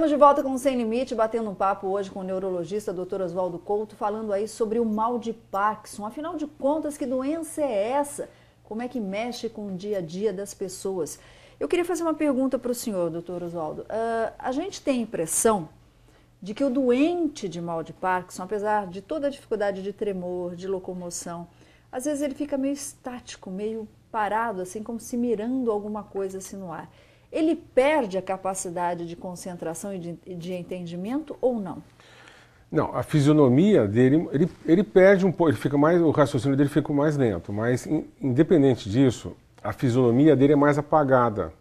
Estamos de volta com o Sem Limite, batendo um papo hoje com o neurologista Dr. Oswaldo Couto, falando aí sobre o mal de Parkinson. Afinal de contas, que doença é essa? Como é que mexe com o dia a dia das pessoas? Eu queria fazer uma pergunta para o senhor, doutor Oswaldo. Uh, a gente tem a impressão de que o doente de mal de Parkinson, apesar de toda a dificuldade de tremor, de locomoção, às vezes ele fica meio estático, meio parado, assim como se mirando alguma coisa assim no ar ele perde a capacidade de concentração e de, de entendimento ou não? Não, a fisionomia dele, ele, ele perde um pouco, ele fica mais, o raciocínio dele fica mais lento, mas in, independente disso, a fisionomia dele é mais apagada.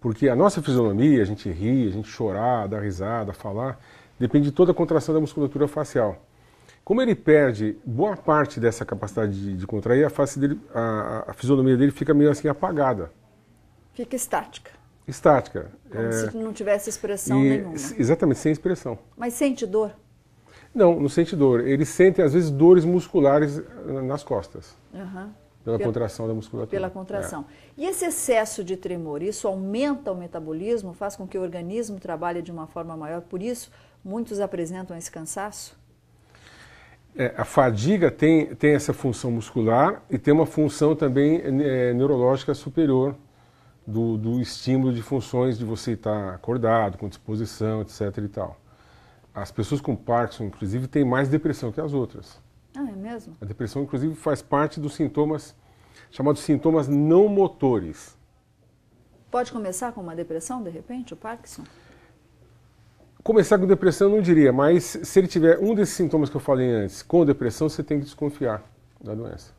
Porque a nossa fisionomia, a gente ri, a gente chorar, dar risada, falar, depende de toda a contração da musculatura facial. Como ele perde boa parte dessa capacidade de, de contrair, a, face dele, a, a fisionomia dele fica meio assim apagada. Fica estática. Estática. Como é... se não tivesse expressão e... nenhuma. Exatamente, sem expressão. Mas sente dor? Não, não sente dor. Eles sentem, às vezes, dores musculares eh, nas costas. Uhum. Pela, pela, contração da musculatura. Pela contração. É. E esse excesso de tremor, isso aumenta o metabolismo, faz com que o organismo trabalhe de uma forma maior, por isso muitos apresentam esse cansaço? É, a fadiga tem, tem essa função muscular e tem uma função também é, neurológica superior do, do estímulo de funções de você estar acordado, com disposição, etc. e tal. As pessoas com Parkinson, inclusive, têm mais depressão que as outras. Ah, é mesmo? A depressão, inclusive, faz parte dos sintomas chamados sintomas não motores. Pode começar com uma depressão, de repente, o Parkinson? Começar com depressão eu não diria, mas se ele tiver um desses sintomas que eu falei antes com depressão, você tem que desconfiar da doença.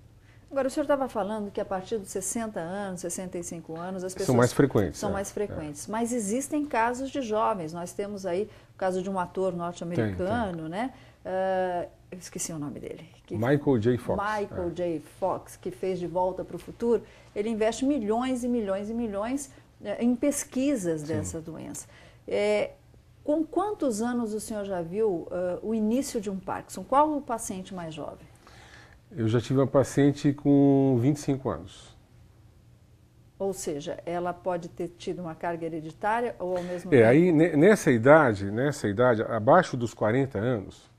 Agora, o senhor estava falando que a partir dos 60 anos, 65 anos, as pessoas. São mais frequentes. São é, mais é. frequentes. É. Mas existem casos de jovens. Nós temos aí o caso de um ator norte-americano, né? Uh, esqueci o nome dele. Que, Michael J. Fox. Michael é. J. Fox, que fez De Volta para o Futuro. Ele investe milhões e milhões e milhões eh, em pesquisas Sim. dessa doença. É, com quantos anos o senhor já viu uh, o início de um Parkinson? Qual o paciente mais jovem? Eu já tive uma paciente com 25 anos. Ou seja, ela pode ter tido uma carga hereditária ou ao mesmo é, tempo... Aí, nessa idade, nessa idade, abaixo dos 40 anos,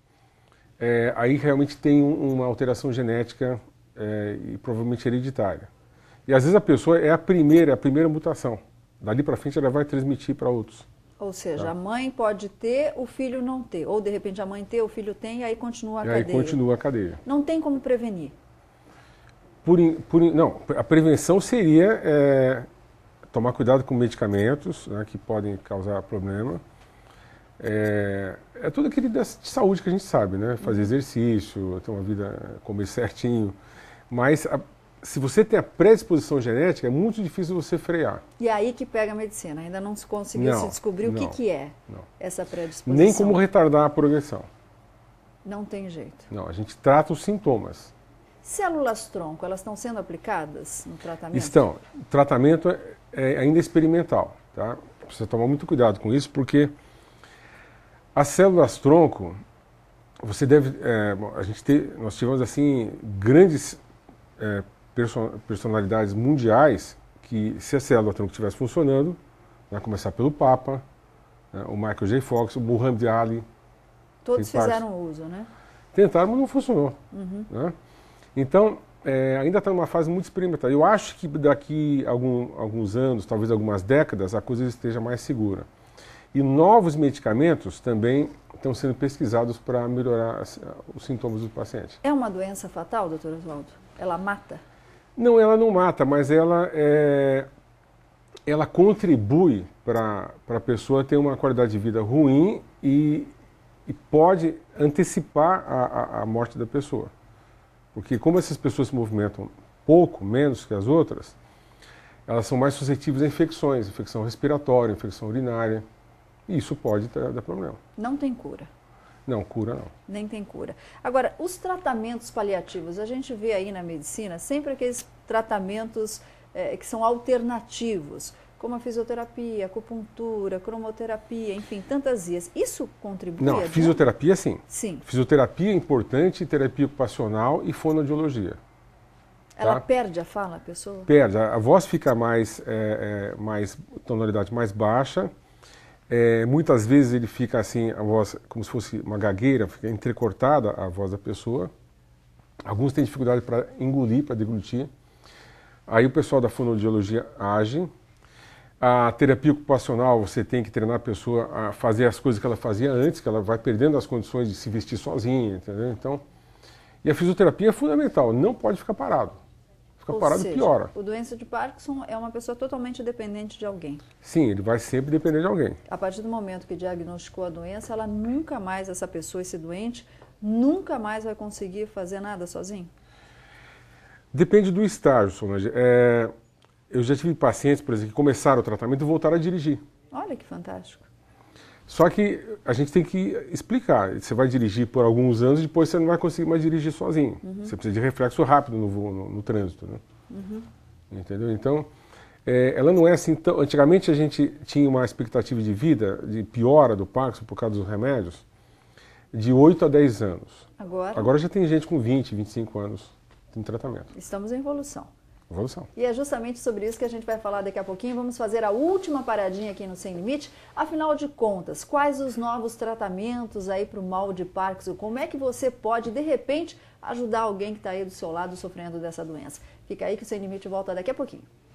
é, aí realmente tem uma alteração genética é, e provavelmente hereditária. E às vezes a pessoa é a primeira, é a primeira mutação. Dali para frente ela vai transmitir para outros. Ou seja, tá? a mãe pode ter, o filho não ter. Ou de repente a mãe ter, o filho tem, e aí continua a e cadeia. Aí continua a cadeia. Não tem como prevenir. Por, por não, a prevenção seria é, tomar cuidado com medicamentos né, que podem causar problema. É, é tudo aquele de saúde que a gente sabe, né? Fazer uhum. exercício, ter uma vida, comer certinho. Mas a se você tem a predisposição genética, é muito difícil você frear. E é aí que pega a medicina. Ainda não se conseguiu não, se descobrir não, o que, que é não. essa predisposição. Nem como retardar a progressão. Não tem jeito. Não, a gente trata os sintomas. Células-tronco, elas estão sendo aplicadas no tratamento? Estão. O tratamento é, é, ainda experimental. Tá? Precisa tomar muito cuidado com isso, porque as células-tronco, você deve... É, a gente te, nós tivemos, assim, grandes... É, personalidades mundiais que, se a célula tronco estivesse funcionando, né, começar pelo Papa, né, o Michael J. Fox, o Muhammad Ali. Todos fizeram parte. uso, né? Tentaram, mas não funcionou. Uhum. Né? Então, é, ainda está numa fase muito experimental. Eu acho que daqui algum, alguns anos, talvez algumas décadas, a coisa esteja mais segura. E novos medicamentos também estão sendo pesquisados para melhorar assim, os sintomas do paciente. É uma doença fatal, doutor Oswaldo? Ela mata? Não, ela não mata, mas ela é, ela contribui para a pessoa ter uma qualidade de vida ruim e, e pode antecipar a, a, a morte da pessoa. Porque como essas pessoas se movimentam pouco, menos que as outras, elas são mais suscetíveis a infecções, infecção respiratória, infecção urinária, e isso pode dar problema. Não tem cura. Não, cura não. Nem tem cura. Agora, os tratamentos paliativos, a gente vê aí na medicina sempre aqueles tratamentos é, que são alternativos, como a fisioterapia, acupuntura, cromoterapia, enfim, tantas vias. Isso contribui? Não, a fisioterapia sim. Sim. Fisioterapia é importante, terapia ocupacional e fonodiologia. Ela tá? perde a fala, a pessoa? Perde. A, a voz fica mais, é, é, mais tonalidade mais baixa é, muitas vezes ele fica assim, a voz como se fosse uma gagueira, fica entrecortada a voz da pessoa. Alguns têm dificuldade para engolir, para deglutir. Aí o pessoal da fonoaudiologia age. A terapia ocupacional, você tem que treinar a pessoa a fazer as coisas que ela fazia antes, que ela vai perdendo as condições de se vestir sozinha, entendeu? Então, e a fisioterapia é fundamental, não pode ficar parado fica Ou parado seja, piora. O doença de Parkinson é uma pessoa totalmente dependente de alguém. Sim, ele vai sempre depender de alguém. A partir do momento que diagnosticou a doença, ela nunca mais, essa pessoa, esse doente, nunca mais vai conseguir fazer nada sozinho? Depende do estágio, Solange. É, eu já tive pacientes, por exemplo, que começaram o tratamento e voltaram a dirigir. Olha que fantástico. Só que a gente tem que explicar. Você vai dirigir por alguns anos e depois você não vai conseguir mais dirigir sozinho. Uhum. Você precisa de reflexo rápido no, no, no trânsito. Né? Uhum. Entendeu? Então, é, ela não é assim tão. Antigamente a gente tinha uma expectativa de vida, de piora do Parkinson por causa dos remédios, de 8 a 10 anos. Agora? Agora já tem gente com 20, 25 anos em tratamento. Estamos em evolução. Evolução. E é justamente sobre isso que a gente vai falar daqui a pouquinho. Vamos fazer a última paradinha aqui no Sem Limite. Afinal de contas, quais os novos tratamentos aí para o mal de Parkinson? Como é que você pode, de repente, ajudar alguém que está aí do seu lado sofrendo dessa doença? Fica aí que o Sem Limite volta daqui a pouquinho.